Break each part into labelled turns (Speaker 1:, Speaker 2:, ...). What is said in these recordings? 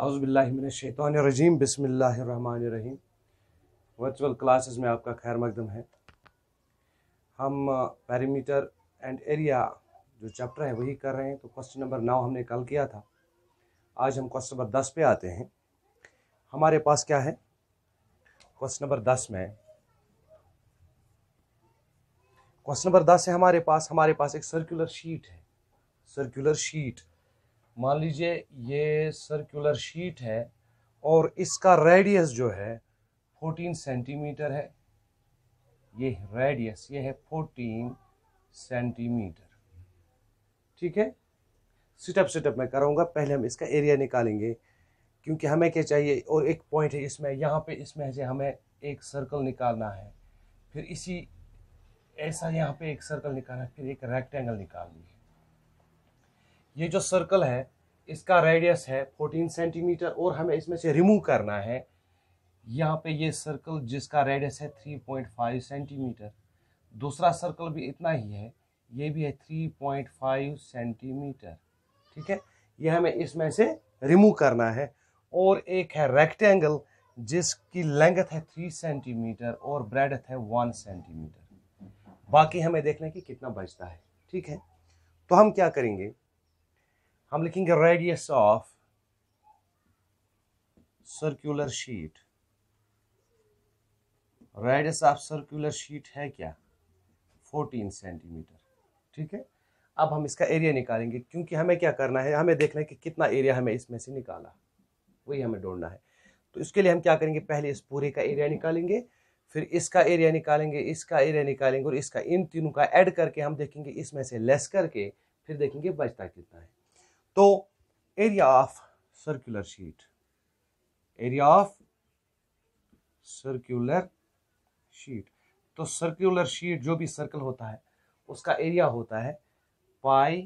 Speaker 1: अज़बिल्लिमिनशैतरजीम बसमीम virtual classes में आपका खैर मकदम है हम पैरामीटर एंड एरिया जो चैप्टर है वही कर रहे हैं तो क्वेश्चन नंबर नौ हमने कल किया था आज हम क्वेश्चन नंबर दस पे आते हैं हमारे पास क्या है क्वेश्चन नंबर दस में क्वेश्चन नंबर दस है हमारे पास हमारे पास एक सर्कुलर शीट है सर्कुलर शीट मान लीजिए ये सर्कुलर शीट है और इसका रेडियस जो है 14 सेंटीमीटर है ये रेडियस ये है 14 सेंटीमीटर ठीक है सिटअप सिटअप मैं करूँगा पहले हम इसका एरिया निकालेंगे क्योंकि हमें क्या चाहिए और एक पॉइंट है इसमें यहाँ पे इसमें से हमें एक सर्कल निकालना है फिर इसी ऐसा यहाँ पे एक सर्कल निकालना है फिर एक रेक्टेंगल निकालनी है ये जो सर्कल है इसका रेडियस है 14 सेंटीमीटर और हमें इसमें से रिमूव करना है यहाँ पे ये सर्कल जिसका रेडियस है 3.5 सेंटीमीटर दूसरा सर्कल भी इतना ही है ये भी है 3.5 सेंटीमीटर ठीक है ये हमें इसमें से रिमूव करना है और एक है रेक्टेंगल जिसकी लेंगथ है थ्री सेंटीमीटर और ब्रेडथ है वन सेंटीमीटर बाकी हमें देखना है कि कितना बचता है ठीक है तो हम क्या करेंगे हम लिखेंगे radius of circular sheet radius of circular sheet है क्या 14 सेंटीमीटर ठीक है अब हम इसका एरिया निकालेंगे क्योंकि हमें क्या करना है हमें देखना है कि कितना एरिया हमें इसमें से निकाला वही हमें ढूंढना है तो इसके लिए हम क्या करेंगे पहले इस पूरे का एरिया निकालेंगे फिर इसका एरिया निकालेंगे इसका एरिया निकालेंगे और इसका इन तीनों का ऐड करके हम देखेंगे इसमें से लेस करके फिर देखेंगे बचता कितना है तो area of circular sheet area of circular sheet तो सर्कुलर शीट जो भी सर्कल होता है उसका एरिया होता है पाई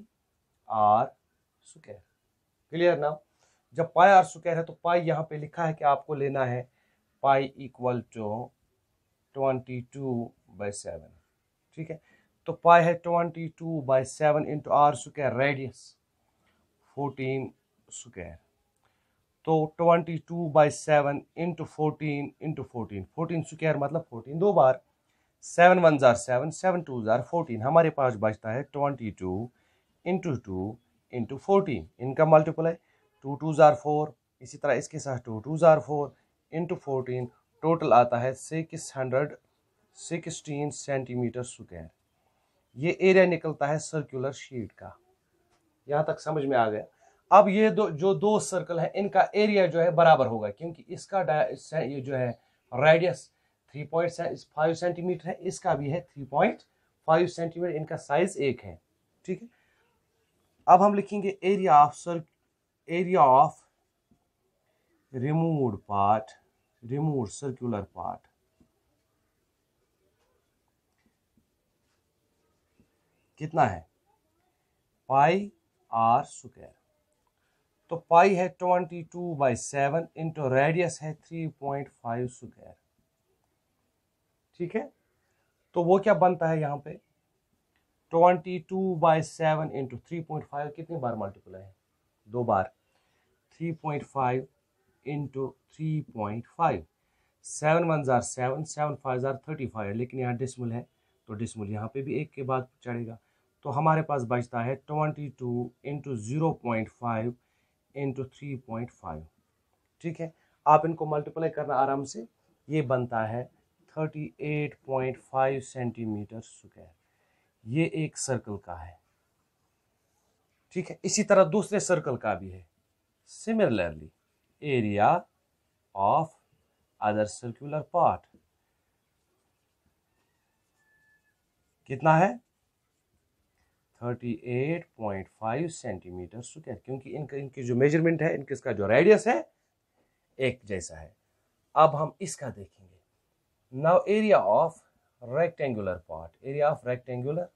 Speaker 1: आर स्क्वायर क्लियर ना जब पाई आर स्क्वायर है तो पाई यहाँ पे लिखा है कि आपको लेना है pi equal to twenty two by seven ठीक है तो पाई है twenty two by seven into r square radius fourteen square तो twenty two by seven into fourteen into fourteen fourteen square मतलब फोर्टीन दो बार seven one are seven seven two are fourteen हमारे पास बचता है twenty two into two into fourteen इनका multiple है टू टू ज़ार फोर इसी तरह इसके साथ to two are four into fourteen total आता है six hundred sixteen centimetre square ये एरिया निकलता है सर्कुलर शीट का यहाँ तक समझ में आ गया अब ये दो जो दो सर्कल है इनका एरिया जो है बराबर होगा क्योंकि इसका ये जो है radius three point five centimetre है इसका भी है थ्री पॉइंट फाइव सेंटीमीटर इनका साइज एक है ठीक है अब हम लिखेंगे area of sir area of remove part remove circular part कितना है पाई आर स्क्वायर तो पाई है twenty two by seven into radius है थ्री पॉइंट फाइव स्क्वायर ठीक है तो वो क्या बनता है यहाँ पे twenty two by seven into three point five कितनी बार मल्टीप्लाई है दो बार three point five into three point five seven one are seven seven five are thirty five लेकिन यहाँ डिसमल है तो डिसमल यहाँ पे भी एक के बाद चढ़ेगा तो हमारे पास बचता है twenty two into zero point five into three point five ठीक है आप इनको मल्टीप्लाई करना आराम से ये बनता है thirty eight point five centimetre square ये एक सर्कल का है ठीक है इसी तरह दूसरे सर्कल का भी है similarly area of other circular part कितना है 38.5 सेंटीमीटर स्क्वायर क्योंकि इनका इनकी जो मेजरमेंट है इनके इसका जो रेडियस है एक जैसा है अब हम इसका देखेंगे now area of rectangular part area of rectangular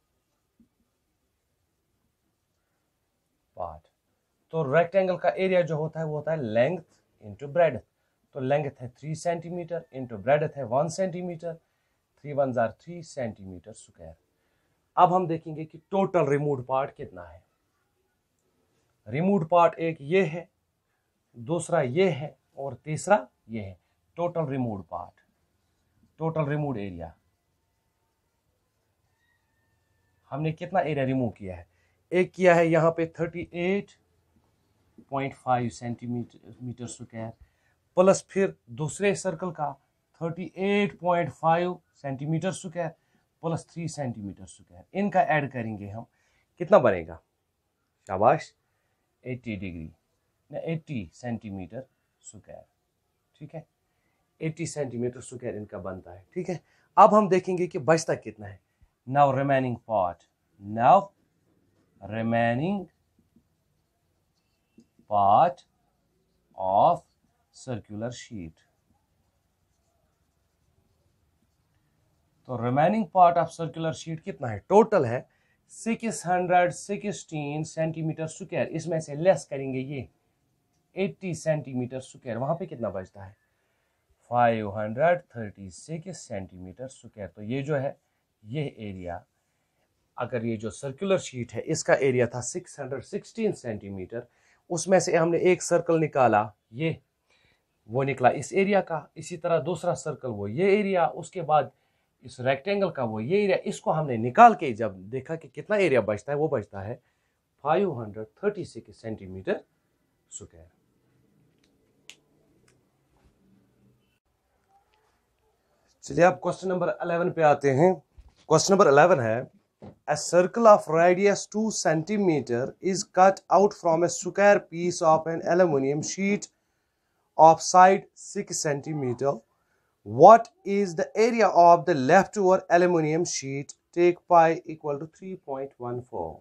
Speaker 1: part तो रेक्टेंगल का एरिया जो होता है वो होता है लेंथ इंटू ब्रेड तो लेंथ है थ्री सेंटीमीटर इंटू ब्रेड है one centimetre three one are three centimetre square अब हम देखेंगे कि टोटल रिमूव पार्ट कितना है रिमूव पार्ट एक ये है दूसरा ये है और तीसरा ये है total remove part total remove area हमने कितना एरिया रिमूव किया है एक किया है यहाँ पे 38.5 सेंटीमीटर मीटर स्क्वायर प्लस फिर दूसरे सर्कल का 38.5 centimetre square plus three centimetre square इनका ऐड करेंगे हम कितना बनेगा शाबाश 80 डिग्री ना 80 सेंटीमीटर स्क्वायर ठीक है 80 सेंटीमीटर स्क्वायर इनका बनता है ठीक है अब हम देखेंगे कि बचता कितना है now remaining part now remaining part of circular sheet तो remaining part of circular sheet कितना है टोटल है 616 सेंटीमीटर स्क्वायर इसमें से लेस करेंगे ये 80 सेंटीमीटर स्क्वायर वहाँ पे कितना बचता है 536 सेंटीमीटर स्क्वायर तो ये जो है ये एरिया अगर ये जो सर्कुलर शीट है इसका एरिया था 616 सेंटीमीटर उसमें से हमने एक सर्कल निकाला ये वो निकला इस एरिया का इसी तरह दूसरा सर्कल वो ये एरिया उसके बाद इस रेक्टेंगल का वो ये एरिया इसको हमने निकाल के जब देखा कि कितना एरिया बचता है वो बचता है 536 सेंटीमीटर स्क्वायर चलिए आप क्वेश्चन नंबर 11 पे आते हैं क्वेश्चन नंबर 11 है a circle of radius 2 centimetre is cut out from a square piece of an aluminium sheet of side 6 centimetre is what is the area of the leftover aluminium sheet two three point one four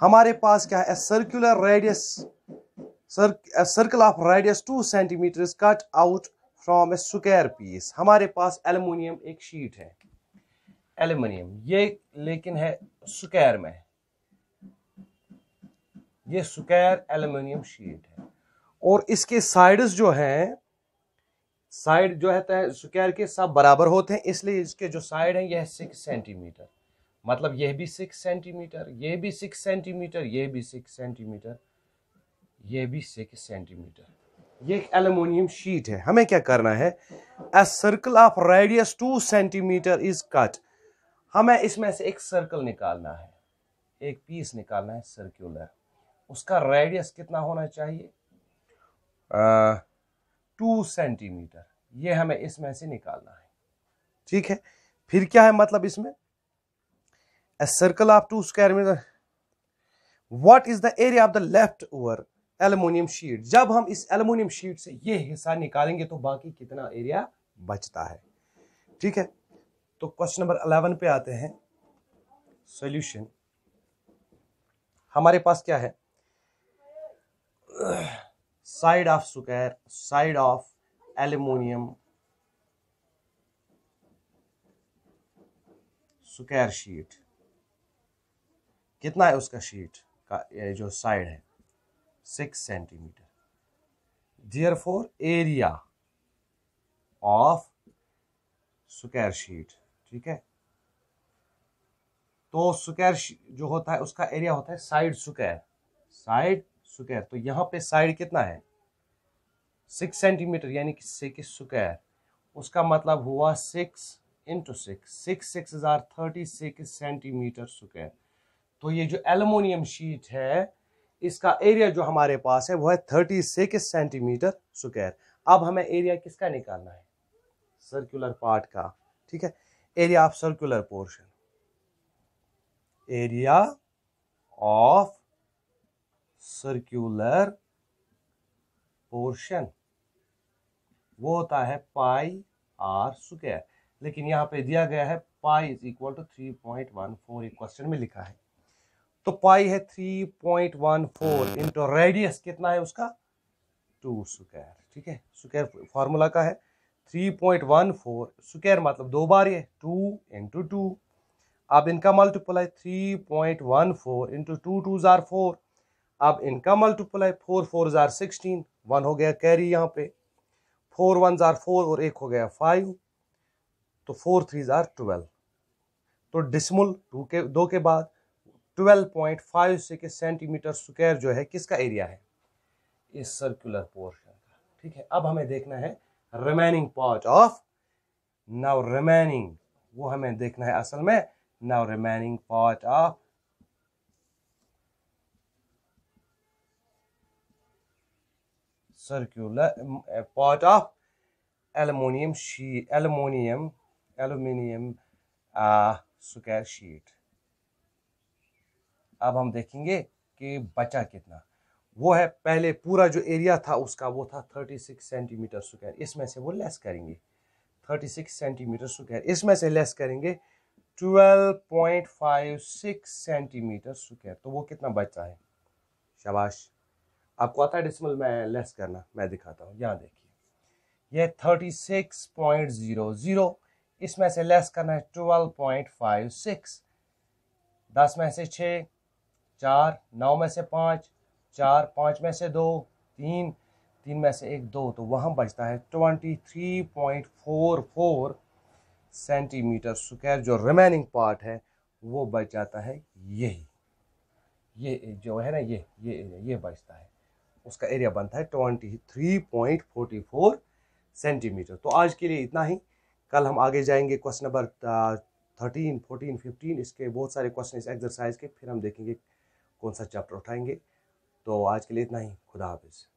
Speaker 1: हमारे पास क्या है circular radius circle of radius two centimetre cut out from a square piece हमारे पास aluminium एक sheet है aluminium ये लेकिन है स्क्वायर में ये स्क्वायर एल्यूमिनियम शीट है और इसके साइड्स जो हैं साइड जो है स्क्वायर के सब बराबर होते हैं इसलिए इसके जो साइड हैं यह सिक्स सेंटीमीटर मतलब यह भी सिक्स सेंटीमीटर यह भी सिक्स सेंटीमीटर यह भी सिक्स सेंटीमीटर यह भी सिक्स सेंटीमीटर ये एक एल्यूमिनियम शीट है हमें क्या करना है a circle of radius two centimetre is cut हमें इसमें से एक सर्कल निकालना है एक पीस निकालना है सर्कुलर उसका रेडियस कितना होना चाहिए आ, टू सेंटीमीटर ये हमें इसमें से निकालना है ठीक है फिर क्या है मतलब इसमें a circle of two square metre what is the area of the leftover aluminium sheet जब हम इस एल्युमिनियम शीट से ये हिस्सा निकालेंगे तो बाकी कितना एरिया बचता है ठीक है तो क्वेश्चन नंबर अलेवन पे आते हैं सॉल्यूशन हमारे पास क्या है side of sugar side of aluminium square sheet कितना है उसका शीट का जो साइड है six centimetre therefore area of square sheet ठीक है तो सुकैर जो होता है उसका एरिया होता है साइड सुकैर साइड स्क्वायर तो यहाँ पे साइड कितना है सिक्स सेंटीमीटर यानी कि सिक्स स्क्वायर उसका मतलब हुआ six into six six six हजार थर्टी सिक्स सेंटीमीटर स्क्वायर तो ये जो एलुमिनियम शीट है इसका एरिया जो हमारे पास है वो है थर्टी सिक्स सेंटीमीटर स्क्वायर अब हमें एरिया किसका निकालना है सर्कुलर पार्ट का ठीक है area of circular portion area of circular portion वो होता है पाई आर स्क्वायर लेकिन यहाँ पे दिया गया है pi is equal to three point one four एक क्वेश्चन में लिखा है तो पाई है three point one four into radius कितना है उसका टू स्क्वायर ठीक है स्क्वायर फॉर्मूला का है three point one four square मतलब दो बार ये टू इंटू टू अब इनका multiply three point one four into two two are four अब इनका multiply four four are sixteen one हो गया कैरी यहाँ पे फोर वन ज़ार फोर और एक हो गया फाइव तो फोर थ्री ज़ार ट्वेल्व तो डिसमल टू के दो के बाद twelve point five six centimetre square जो है किसका एरिया है इस सर्कुलर पोर्शन का ठीक है अब हमें देखना है remaining part of now remaining वो हमें देखना है असल में now remaining part of circular e, part of aluminium sheet aluminium aluminium uh, square sheet अब हम देखेंगे कि बचा कितना वो है पहले पूरा जो एरिया था उसका वो था 36 सेंटीमीटर स्क्वायर इसमें से वो लेस करेंगे 36 सेंटीमीटर स्क्वायर इसमें से लेस करेंगे 12.56 सेंटीमीटर स्क्वायर तो वो कितना बचा है शाबाश आपको आता है डेसिमल में लेस करना मैं दिखाता हूँ यहाँ देखिए ये thirty six point zero zero इसमें से लेस करना है ट्वेल्व पॉइंट फाइव सिक्स दस में से छः चार नौ में से पाँच चार पाँच में से दो तीन तीन में से एक दो तो वहाँ बचता है twenty three point four four centimetre square जो रिमेनिंग पार्ट है वो बच जाता है यही ये जो है ना ये ये ये बचता है उसका एरिया बनता है twenty three point forty four centimetre तो आज के लिए इतना ही कल हम आगे जाएंगे question number thirteen fourteen fifteen इसके बहुत सारे क्वेश्चन इस एक्सरसाइज के फिर हम देखेंगे कौन सा चैप्टर उठाएंगे तो आज के लिए इतना ही खुदा हाफिज़